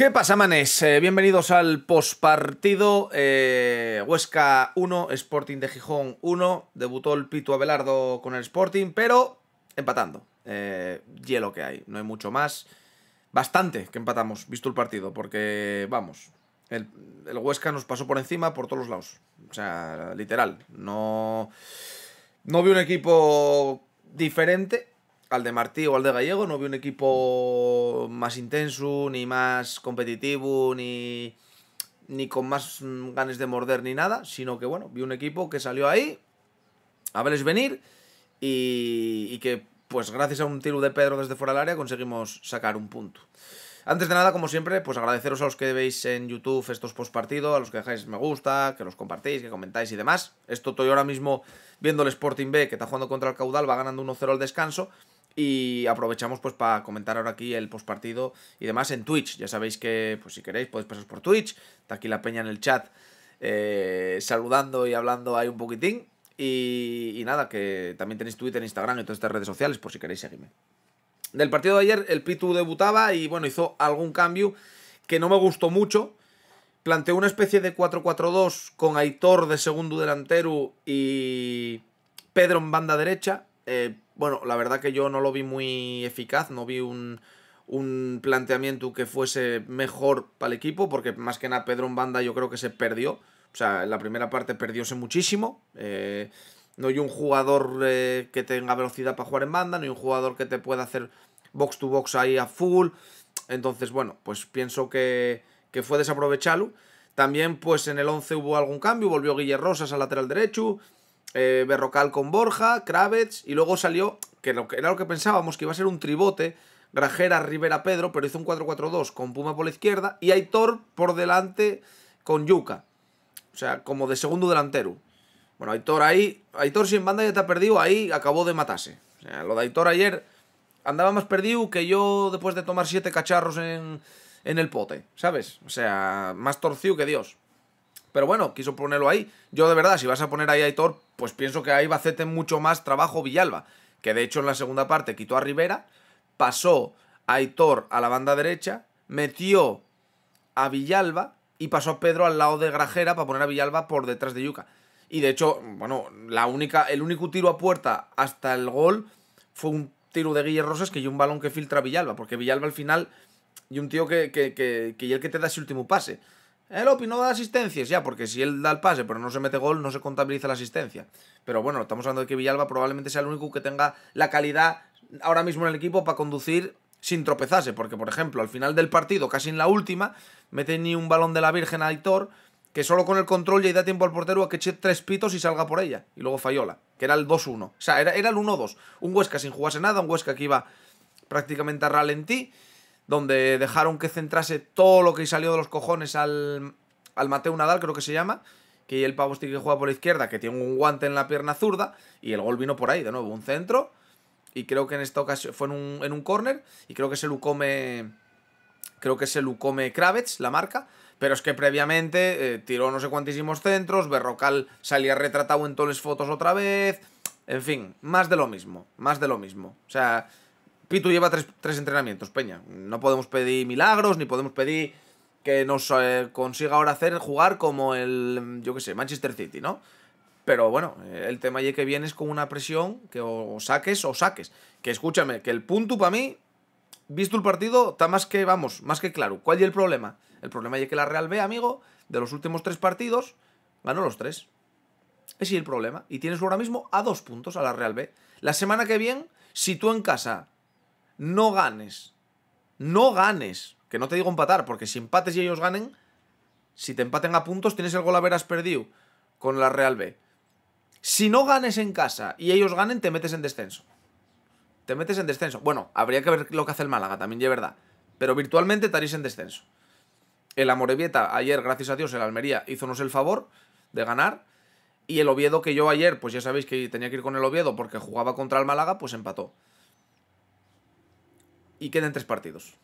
¿Qué pasa, manes? Eh, bienvenidos al postpartido. Eh, Huesca 1, Sporting de Gijón 1. Debutó el Pitu Abelardo con el Sporting, pero empatando. Eh, hielo que hay, no hay mucho más. Bastante que empatamos, visto el partido, porque, vamos, el, Huesca nos pasó por encima por todos los lados. O sea, literal. No, no vi un equipo diferente al de Martí o al de Gallego no vi un equipo más intenso, ni más competitivo, ni, ni con más mm, ganas de morder ni nada, sino que bueno, vi un equipo que salió ahí a verles venir y, y que pues gracias a un tiro de Pedro desde fuera del área conseguimos sacar un punto. Antes de nada, como siempre, pues agradeceros a los que veis en YouTube estos postpartidos, a los que dejáis me gusta, que los compartís, que comentáis y demás. Esto estoy ahora mismo viendo el Sporting B, que está jugando contra el Caudal, va ganando 1-0 al descanso. Y aprovechamos pues para comentar ahora aquí el postpartido y demás en Twitch. Ya sabéis que, pues si queréis, podéis pasar por Twitch. Está aquí la peña en el chat eh, saludando y hablando ahí un poquitín. Y, nada, que también tenéis Twitter, Instagram y todas estas redes sociales por si queréis seguirme. Del partido de ayer, el Pitu debutaba y bueno, hizo algún cambio que no me gustó mucho. Planteó una especie de 4-4-2 con Aitor de segundo delantero y Pedro en banda derecha. Eh, bueno, la verdad que yo no lo vi muy eficaz, no vi un, un planteamiento que fuese mejor para el equipo, porque más que nada Pedro en banda yo creo que se perdió. O sea, en la primera parte perdióse muchísimo. Eh, no hay un jugador eh, que tenga velocidad para jugar en banda, no hay un jugador que te pueda hacer box to box ahí a full. Entonces, bueno, pues pienso que, que fue desaprovechado. También, pues en el 11 hubo algún cambio, volvió Guillermo Rosas al lateral derecho. Eh, Berrocal con Borja, Kravets, y luego salió, que era lo que pensábamos, que iba a ser un tribote, Rajera, Rivera, Pedro, pero hizo un 4-4-2 con Puma por la izquierda y Aitor por delante con Yuca. O sea, como de segundo delantero. Bueno, Aitor ahí, Aitor sin banda ya está perdido, ahí acabó de matarse. O sea, lo de Aitor ayer andaba más perdido que yo después de tomar siete cacharros en, en el pote, ¿sabes? O sea, más torcido que Dios. Pero bueno, quiso ponerlo ahí. Yo de verdad, si vas a poner ahí a Aitor, pues pienso que ahí va a hacerte mucho más trabajo Villalba, que de hecho en la segunda parte quitó a Rivera, pasó a Aitor a la banda derecha, metió a Villalba y pasó a Pedro al lado de Grajera para poner a Villalba por detrás de Yuca. Y de hecho, bueno, la única, el único tiro a puerta hasta el gol fue un tiro de Guillermo Rosas que y un balón que filtra a Villalba, porque Villalba al final y un tío que, que, que, que y el que te da ese último pase. El Opi no da asistencias, ya, porque si él da el pase pero no se mete gol, no se contabiliza la asistencia. Pero bueno, estamos hablando de que Villalba probablemente sea el único que tenga la calidad ahora mismo en el equipo para conducir sin tropezarse. Porque, por ejemplo, al final del partido, casi en la última, mete ni un balón de la Virgen a Aitor, que solo con el control ya da tiempo al portero a que eche tres pitos y salga por ella. Y luego Fayola, que era el 2-1. O sea, era, era el 1-2. Un Huesca sin jugarse nada, un Huesca que iba prácticamente a ralentí donde dejaron que centrase todo lo que salió de los cojones al, al Mateo Nadal, creo que se llama, que el pavo este que juega por la izquierda, que tiene un guante en la pierna zurda, y el gol vino por ahí, de nuevo, un centro, y creo que en esta ocasión fue en un, en corner, y creo que se lo come, creo que se lo come Kravets, la marca, pero es que previamente eh, tiró no sé cuantísimos centros, Berrocal salía retratado en todas las fotos otra vez, en fin, más de lo mismo, más de lo mismo, o sea... Pitu lleva tres, tres entrenamientos, Peña. No podemos pedir milagros, ni podemos pedir que nos eh, consiga ahora hacer jugar como el, yo qué sé, Manchester City, ¿no? Pero bueno, eh, el tema ya que viene es con una presión que o saques o saques. Que escúchame, que el punto para mí, visto el partido, está más que, vamos, más que claro. ¿Cuál es el problema? El problema es que la Real B, amigo, de los últimos tres partidos, ganó los tres. Ese es el problema. Y tienes ahora mismo a dos puntos a la Real B. La semana que viene, si tú en casa no ganes. No ganes. Que no te digo empatar, porque si empates y ellos ganen, si te empaten a puntos, tienes el gol a veras perdido con la Real B. Si no ganes en casa y ellos ganen, te metes en descenso. Te metes en descenso. Bueno, habría que ver lo que hace el Málaga, también es verdad. Pero virtualmente estaréis en descenso. El Amorebieta, ayer, gracias a Dios, el Almería nos el favor de ganar. Y el Oviedo, que yo ayer, pues ya sabéis que tenía que ir con el Oviedo porque jugaba contra el Málaga, pues empató y quedan tres partidos.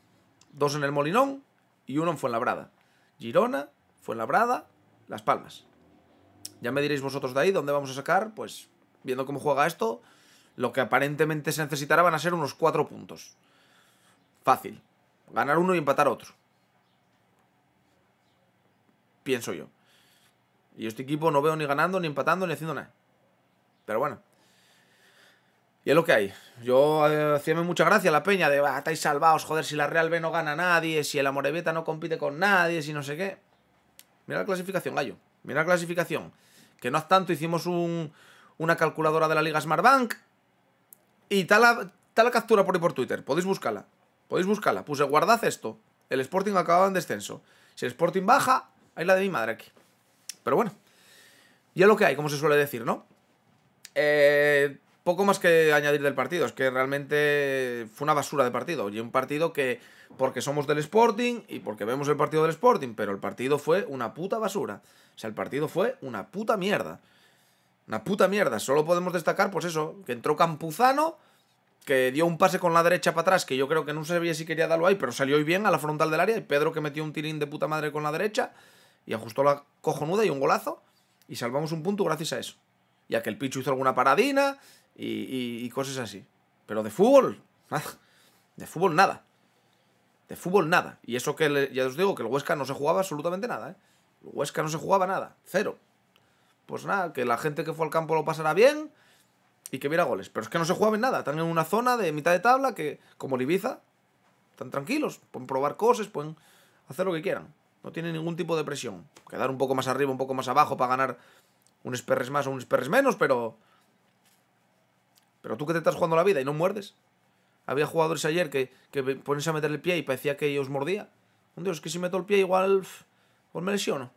Dos en el Molinón y uno en Fuenlabrada. Girona, Fuenlabrada, Las Palmas. Ya me diréis vosotros de ahí dónde vamos a sacar, pues viendo cómo juega esto, lo que aparentemente se necesitará van a ser unos cuatro puntos. Fácil. Ganar uno y empatar otro. Pienso yo. Y este equipo no veo ni ganando, ni empatando, ni haciendo nada. Pero bueno, y es lo que hay. Yo eh, hacía mucha gracia la peña de, ah, estáis salvados, joder, si la Real B no gana nadie, si el Amorebieta no compite con nadie, si no sé qué. Mira la clasificación, gallo. Mira la clasificación. Que no hace tanto hicimos una calculadora de la Liga Smartbank. Y tal la, captura por ahí por Twitter. Podéis buscarla. Podéis buscarla. Puse, guardad esto. El Sporting acababa en descenso. Si el Sporting baja, hay la de mi madre aquí. Pero bueno. Y es lo que hay, como se suele decir, ¿no? Eh, poco más que añadir del partido, es que realmente fue una basura de partido. Y un partido que, porque somos del Sporting y porque vemos el partido del Sporting, pero el partido fue una puta basura. O sea, el partido fue una puta mierda. Una puta mierda. Solo podemos destacar, pues eso, que entró Campuzano, que dio un pase con la derecha para atrás, que yo creo que no sabía si quería darlo ahí, pero salió bien a la frontal del área. Y Pedro que metió un tirín de puta madre con la derecha y ajustó la cojonuda y un golazo. Y salvamos un punto gracias a eso. Y que el Pichu hizo alguna paradina y, cosas así. Pero de fútbol, De fútbol, nada. De fútbol, nada. Y eso que ya os digo, que el Huesca no se jugaba absolutamente nada. ¿eh? El Huesca no se jugaba nada. Cero. Pues nada, que la gente que fue al campo lo pasara bien y que viera goles. Pero es que no se jugaba en nada. Están en una zona de mitad de tabla que, como Libiza. están tranquilos. Pueden probar cosas, pueden hacer lo que quieran. No tienen ningún tipo de presión. Quedar un poco más arriba, un poco más abajo para ganar un perres más o un perres menos, pero pero tú que te estás jugando la vida y no muerdes. Había jugadores ayer que, que a meter el pie y parecía que os mordía. Un dios, es que si meto el pie igual, pues me lesiono.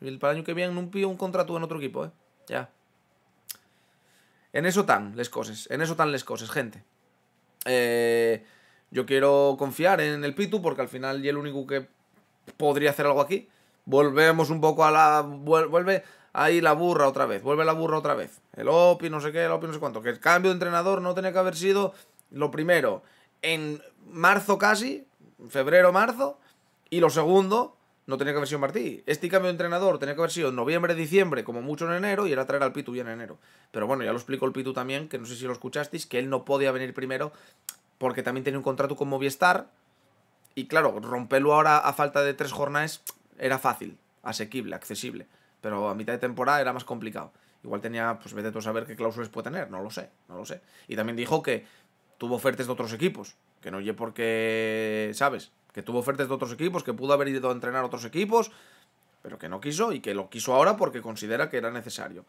Y el año que viene un pío un contrato en otro equipo, ¿eh? Ya. En eso tan les cosas, en eso tan les cosas, gente. Eh, yo quiero confiar en el Pitu porque al final y el único que podría hacer algo aquí. Volvemos un poco a la... Vuelve ahí la burra otra vez, vuelve la burra otra vez. El OPI, no sé qué, el OPI, no sé cuánto. Que el cambio de entrenador no tenía que haber sido lo primero en marzo casi, febrero, marzo, y lo segundo no tenía que haber sido Martí. Este cambio de entrenador tenía que haber sido en noviembre, diciembre, como mucho en enero, y era traer al Pitu ya en enero. Pero bueno, ya lo explico el Pitu también, que no sé si lo escuchasteis, que él no podía venir primero porque también tenía un contrato con Movistar. Y claro, romperlo ahora a falta de tres jornadas era fácil, asequible, accesible. Pero a mitad de temporada era más complicado. Igual tenía, pues vete tú a saber qué cláusulas puede tener, no lo sé, no lo sé. Y también dijo que tuvo ofertas de otros equipos, que no oye porque, ¿sabes? Que tuvo ofertas de otros equipos, que pudo haber ido a entrenar a otros equipos, pero que no quiso y que lo quiso ahora porque considera que era necesario.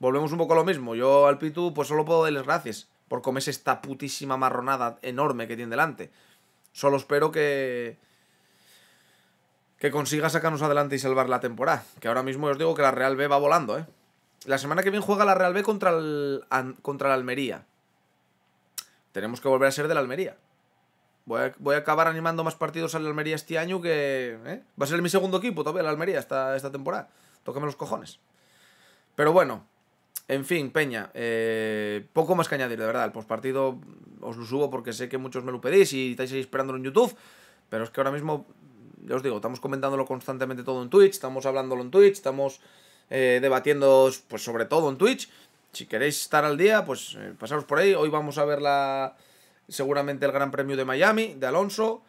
Volvemos un poco a lo mismo, yo al Pitu pues solo puedo darles gracias por comerse esta putísima marronada enorme que tiene delante. Solo espero que, que consiga sacarnos adelante y salvar la temporada. Que ahora mismo os digo que la Real B va volando, ¿eh? La semana que viene juega la Real B contra contra la Almería. Tenemos que volver a ser de la Almería. Voy a, acabar animando más partidos a la Almería este año que... ¿eh? Va a ser mi segundo equipo todavía, la Almería, esta, esta temporada. Tócame los cojones. Pero bueno, en fin, Peña, eh, poco más que añadir, de verdad. El postpartido os lo subo porque sé que muchos me lo pedís y estáis esperándolo en YouTube. Pero es que ahora mismo ya os digo, estamos comentándolo constantemente todo en Twitch, estamos hablándolo en Twitch, estamos eh, debatiendo pues sobre todo en Twitch. Si queréis estar al día, pues eh, pasaros por ahí. Hoy vamos a ver la, seguramente el Gran Premio de Miami, de Alonso.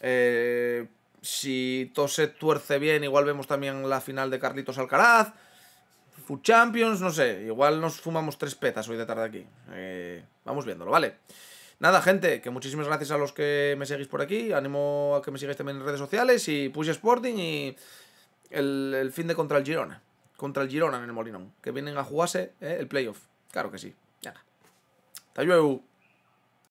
Eh, si todo se tuerce bien, igual vemos también la final de Carlitos Alcaraz. Food Champions, no sé, igual nos fumamos tres petas hoy de tarde aquí. vamos viéndolo, ¿vale? vale Nada, gente, que muchísimas gracias a los que me seguís por aquí. Animo a que me sigáis también en redes sociales y Push Sporting y el, fin de contra el Girona. Contra el Girona en el Molinón. Que vienen a jugarse eh, el playoff. Claro que sí. Ya. Hasta luego.